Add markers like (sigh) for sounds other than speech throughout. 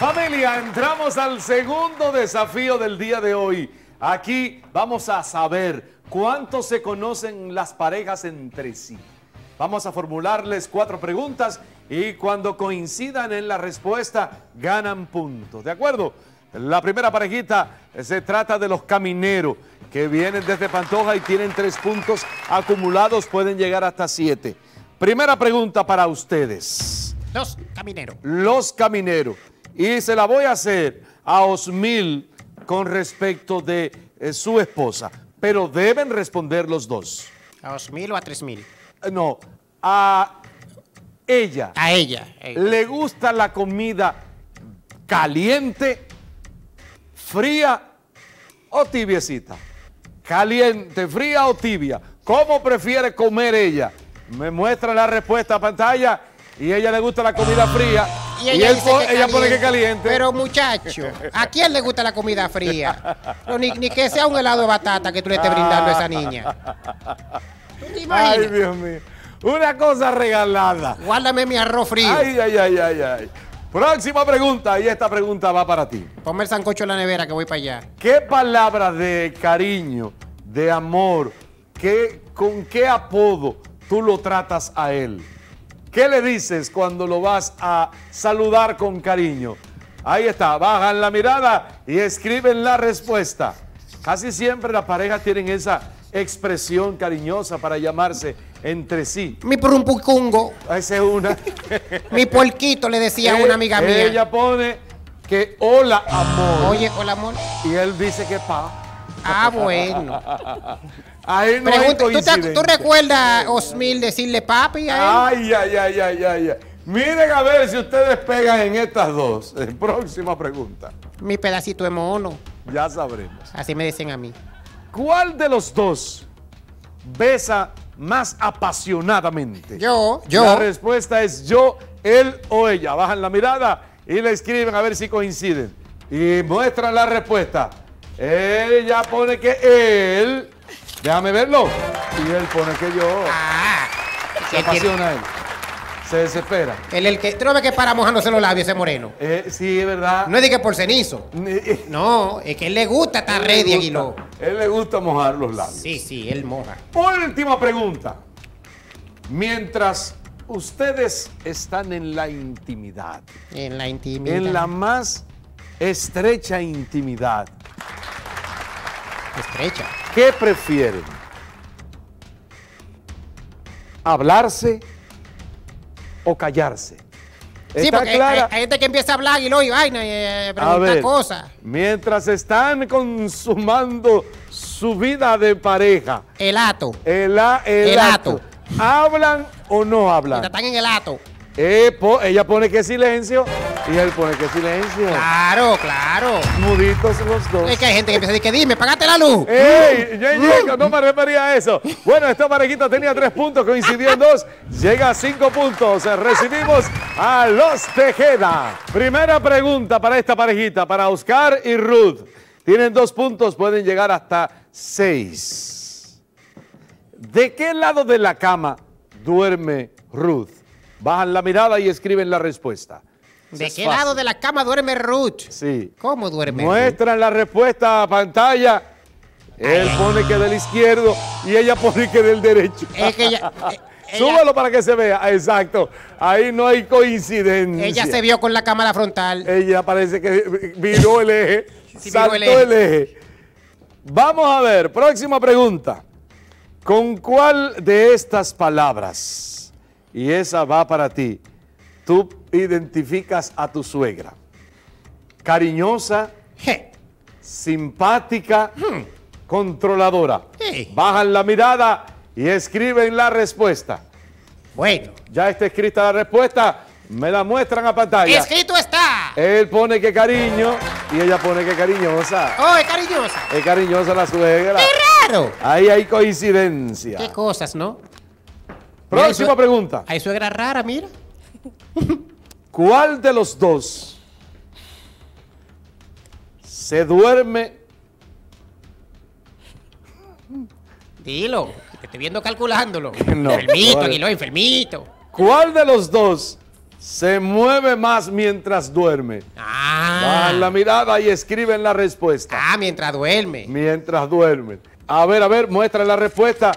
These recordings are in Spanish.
Familia, entramos al segundo desafío del día de hoy. Aquí vamos a saber cuánto se conocen las parejas entre sí. Vamos a formularles cuatro preguntas y cuando coincidan en la respuesta ganan puntos. ¿De acuerdo? La primera parejita se trata de los camineros que vienen desde Pantoja y tienen tres puntos acumulados, pueden llegar hasta siete. Primera pregunta para ustedes. Los camineros. Los camineros. Y se la voy a hacer a Osmil con respecto de eh, su esposa. Pero deben responder los dos. ¿A Osmil o a tres mil? Eh, no, a ella. A ella. ¿Le gusta la comida caliente, fría o tibiecita? Caliente, fría o tibia. ¿Cómo prefiere comer ella? Me muestra la respuesta a pantalla y a ella le gusta la comida fría. Y ella, pone que caliente. Pero muchacho, ¿a quién le gusta la comida fría? ni, que sea un helado de batata que tú le estés brindando a esa niña. ¿Tú Ay, Dios mío. Una cosa regalada. Guárdame mi arroz frío. Ay, ay, ay, ay, Próxima pregunta, y esta pregunta va para ti. Ponme el sancocho en la nevera que voy para allá. ¿Qué palabra de cariño, de amor, qué, con qué apodo tú lo tratas a él? ¿Qué le dices cuando lo vas a saludar con cariño? Ahí está, bajan la mirada y escriben la respuesta. Casi siempre las parejas tienen esa expresión cariñosa para llamarse entre sí. Mi prumpucungo. Esa es una. (laughs) Mi puerquito, le decía una amiga eh, mía. Ella pone que hola amor. Oye, hola amor. Y él dice que pa. Ah, bueno. (laughs) Ahí no ¿tú, recuerdas Osmil decirle papi a él? Ay, ay, ay, ay, ay. Miren a ver si ustedes pegan en estas dos. (laughs) Próxima pregunta. Mi pedacito de mono. Ya sabremos. Así me dicen a mí. ¿Cuál de los dos besa más apasionadamente? Yo, yo. La respuesta es yo, él o ella. Bajan la mirada y le escriben a ver si coinciden. Y muestran la respuesta. Él ya pone que él. Déjame verlo. Y él pone que yo. Ah, se apasiona él. Se desespera. Él el que. ¿Tú no ves que para mojándose los labios ese moreno? Eh, sí, es verdad. No es de que por cenizo. no, es que él le gusta estar ready, Aguiló. Él le gusta mojar los labios. Sí, sí, él moja. Última pregunta. Mientras ustedes están en la intimidad. En la intimidad. En la más estrecha intimidad Estrecha. ¿Qué prefieren? ¿Hablarse o callarse? Sí, porque Hay, gente que empieza a hablar y luego y vaina eh, y pregunta cosas. Mientras están consumando su vida de pareja. El ato. El, ato. ¿Hablan o no hablan? Están en el ato. Eh, ella pone que silencio. Y él pone que silencio. Claro, claro. Muditos los dos. Es que hay gente que empieza a decir que dime, pagate la luz. ¡Ey! Uh, yo, uh. no me refería a eso. Bueno, esta parejita tenía tres puntos, coincidió en dos. Llega a cinco puntos. Recibimos a los Tejeda. Primera pregunta para esta parejita, para Oscar y Ruth. Tienen dos puntos, pueden llegar hasta seis. ¿De qué lado de la cama duerme Ruth? Bajan la mirada y escriben la respuesta. ¿De qué lado de la cama duerme Ruth? Sí. ¿Cómo duerme Muestran la respuesta a pantalla. Él pone que del izquierdo y ella pone que del derecho. Es que (laughs) eh, para que se vea. Exacto. Ahí no hay coincidencia. Ella se vio con la cámara frontal. Ella parece que viró el eje. (laughs) Sí, el eje. Vamos a ver, próxima pregunta. ¿Con cuál de estas palabras? Y esa va para ti tú identificas a tu suegra. Cariñosa, simpática, hmm. controladora. Bajan la mirada y escriben la respuesta. Bueno. Ya está escrita la respuesta. Me la muestran a pantalla. Escrito está. Él pone que cariño y ella pone que cariñosa. Oh, es cariñosa. Es cariñosa la suegra. ¡Qué raro! Ahí hay coincidencia. Qué cosas, ¿no? Próxima pregunta. Hay suegra rara, mira. (laughs) ¿Cuál de los dos se duerme? Dilo, te estoy viendo calculándolo. (laughs) No, enfermito, vale. enfermito. ¿Cuál de los dos se mueve más mientras duerme. Ah. la mirada y escriben la respuesta. Ah, mientras duerme. Mientras duerme. A ver, a ver, muestra la respuesta.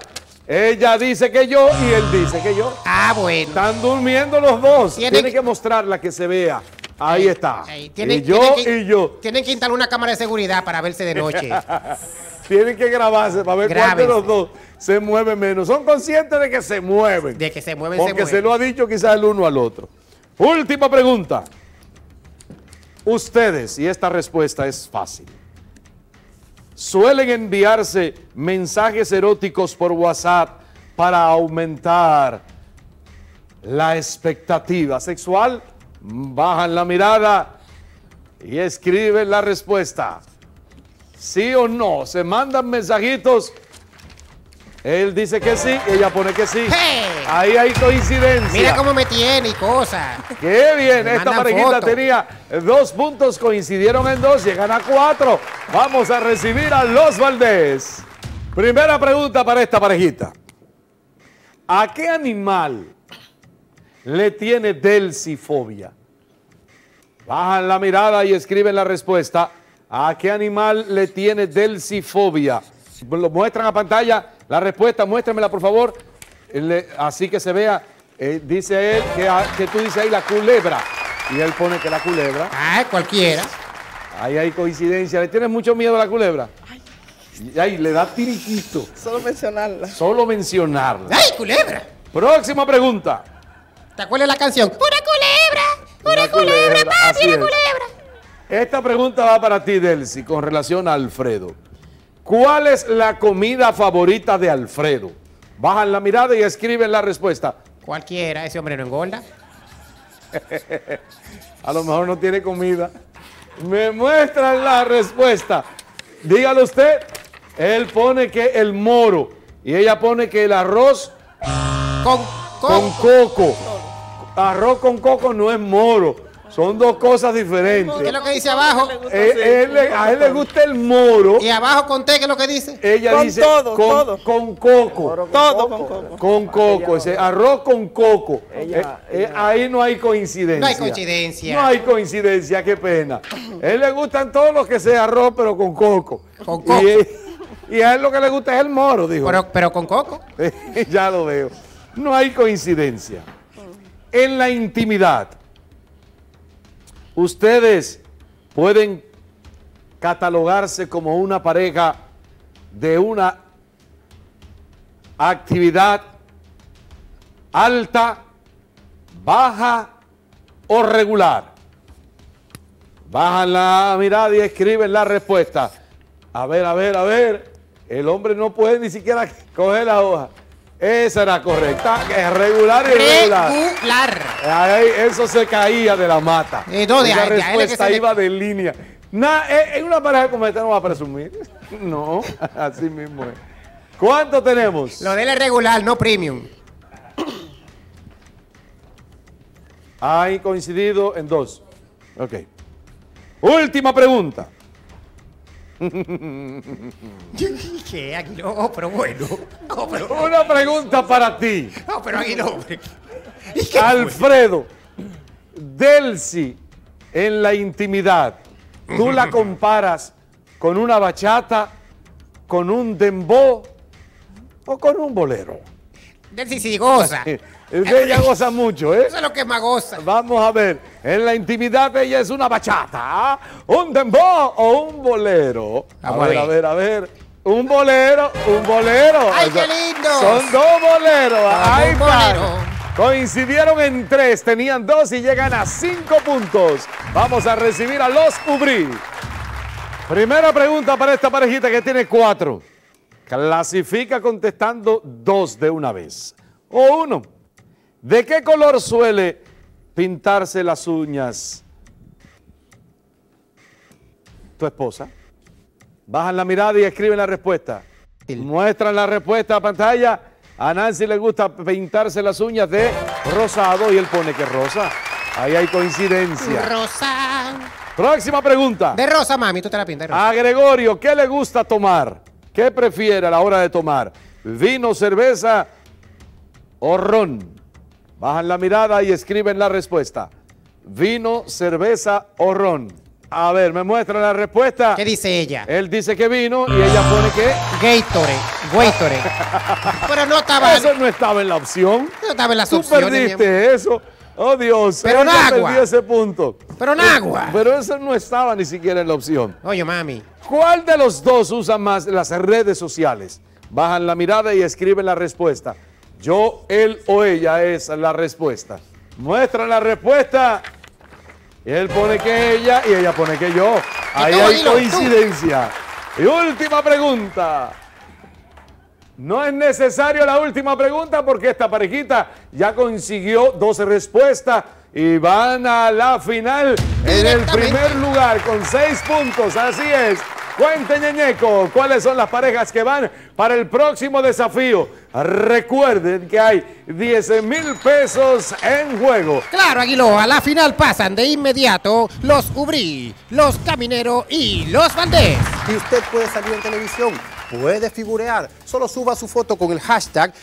Ella dice que yo y él dice que yo. Ah, bueno. Están durmiendo los dos. Tienen que... mostrarla que se vea. Ahí está. y yo y yo. Tienen que instalar una cámara de seguridad para verse de noche. (laughs) tienen que grabarse para ver cuál de los dos se mueve menos. Son conscientes de que se mueven. De que se mueven, Porque se, mueven. se lo ha dicho quizás el uno al otro. Última pregunta. Ustedes, y esta respuesta es fácil suelen enviarse mensajes eróticos por WhatsApp para aumentar la expectativa sexual, bajan la mirada y escriben la respuesta. Sí o no, se mandan mensajitos él dice que sí, ella pone que sí. Ahí hay coincidencia. Mira cómo me tiene y cosas. Qué bien, esta parejita tenía dos puntos, coincidieron en dos, llegan a cuatro. Vamos a recibir a los Valdés. Primera pregunta para esta parejita. ¿A qué animal le tiene delcifobia? Bajan la mirada y escriben la respuesta. ¿A qué animal le tiene delcifobia? Lo muestran a pantalla la respuesta, muéstramela, por favor. así que se vea. Eh, dice él ah, que, tú dices ahí la culebra. Y él pone que la culebra. Ah, cualquiera. Ahí hay coincidencia. ¿Le tienes mucho miedo a la culebra? Ay, le da tiriquito. Solo mencionarla. Solo mencionarla. ¡Ay, culebra! Próxima pregunta. ¿Te acuerdas la canción? ¡Pura culebra! ¡Pura culebra, culebra papi! culebra! Esta pregunta va para ti, Delcy, con relación a Alfredo. ¿Cuál es la comida favorita de Alfredo? Bajan la mirada y escriben la respuesta. Cualquiera, ese hombre no engorda. (laughs) A lo mejor no tiene comida. Me muestran la respuesta. Dígale usted. Él pone que el moro y ella pone que el arroz con Con coco. Arroz con coco no es moro. Son dos cosas diferentes. ¿Qué es lo que dice abajo? Eh, a él le gusta el moro. Y abajo conté té, ¿qué es lo que dice? Ella con dice todo, con, coco. todo con coco. Con coco, arroz con coco. Eh, eh, ahí no hay coincidencia. No hay coincidencia. No hay coincidencia, qué pena. A él le gustan todos los que sea arroz, pero con coco. Y, a él lo que le gusta es el moro, dijo. Pero, pero con coco. (laughs) ya lo veo. No hay coincidencia. En la intimidad ustedes pueden catalogarse como una pareja de una actividad alta, baja o regular. Bajan la mirada y escriben la respuesta. A ver, a ver, a ver. El hombre no puede ni siquiera coger la hoja. Esa era correcta. Regular y regular. Regular. eso se caía de la mata. Y eh, no, de la respuesta iba de línea. Eh, en una pareja como esta no va a presumir. (laughs) No, (laughs) así mismo es. ¿Cuánto tenemos? Lo del regular, no premium. Hay coincidido en dos. Ok. Última pregunta. (laughs) Yo dije, Aguiló, oh, pero bueno. Oh, (laughs) una pregunta para ti. No, pero Aguiló. Oh, (laughs) Alfredo, Delcy en la intimidad, ¿tú la comparas con una bachata, con un dembow o con un bolero? Delsi sí goza. Ella goza mucho, ¿eh? Eso es lo que más goza. Vamos a ver, en la intimidad ella es una bachata, un dembow o un bolero. A ver, a ver, a ver. Un bolero, un bolero. ¡Ay, qué lindo! Son dos boleros. ¡Ay, bolero. Coincidieron en tres, tenían dos y llegan a cinco puntos. Vamos a recibir a los Ubrí. Primera pregunta para esta parejita que tiene cuatro. Clasifica contestando dos de una vez. O uno. ¿De qué color suele pintarse las uñas? Tu esposa. Bajan la mirada y escriben la respuesta. Muestran la respuesta a pantalla. A Nancy le gusta pintarse las uñas de rosado y él pone que rosa. Ahí hay coincidencia. Rosa. Próxima pregunta. De rosa, mami, tú te la pintas. A Gregorio, ¿qué le gusta tomar? ¿Qué prefiere a la hora de tomar? ¿Vino, cerveza o ron? Bajan la mirada y escriben la respuesta. Vino, cerveza o ron. A ver, me muestra la respuesta. ¿Qué dice ella? Él dice que vino y ella pone que... Gatorade, Gatorade. (laughs) Pero no estaba... Eso no estaba en la opción. No estaba en las opciones. Tú perdiste eso. Oh Dios, pero en agua. ese punto. Pero en eh, agua. Pero eso no estaba ni siquiera en la opción. Oye, mami. ¿Cuál de los dos usa más las redes sociales? Bajan la mirada y escriben la respuesta. Yo, él o ella es la respuesta. Muestra la respuesta. Él pone que ella y ella pone que yo. Ahí hay coincidencia. Y última pregunta. No es necesario la última pregunta porque esta parejita ya consiguió 12 respuestas y van a la final en el primer lugar con 6 puntos. Así es. Cuente Ñeñeco, ¿cuáles son las parejas que van para el próximo desafío? Recuerden que hay 10 mil pesos en juego. Claro, Aguiló, a la final pasan de inmediato los Ubrí, los Caminero y los Valdés. Y usted puede salir en televisión, puede figurear, solo suba su foto con el hashtag